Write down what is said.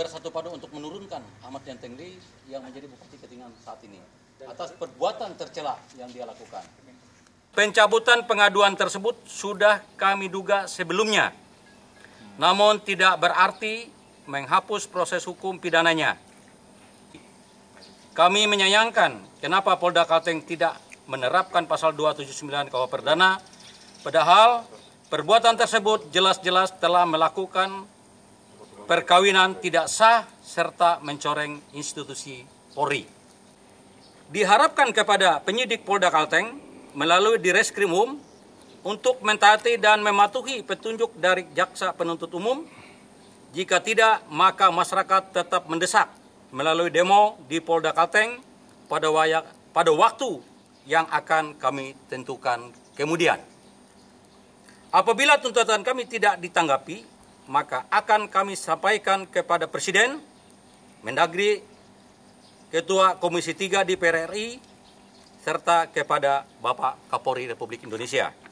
bersatu padu untuk menurunkan Ahmad Yantengli yang menjadi bupati Ketingan saat ini atas perbuatan tercela yang dia lakukan. Pencabutan pengaduan tersebut sudah kami duga sebelumnya, namun tidak berarti menghapus proses hukum pidananya. Kami menyayangkan kenapa Polda Kalteng tidak menerapkan pasal 279 KUH Perdana, padahal perbuatan tersebut jelas-jelas telah melakukan perkawinan tidak sah serta mencoreng institusi Polri. Diharapkan kepada penyidik Polda Kalteng melalui Direskrimum untuk mentaati dan mematuhi petunjuk dari jaksa penuntut umum. Jika tidak, maka masyarakat tetap mendesak melalui demo di Polda Kalteng pada, wayak, pada waktu yang akan kami tentukan kemudian. Apabila tuntutan kami tidak ditanggapi, maka akan kami sampaikan kepada Presiden, Mendagri, Ketua Komisi 3 di RI, serta kepada Bapak Kapolri Republik Indonesia.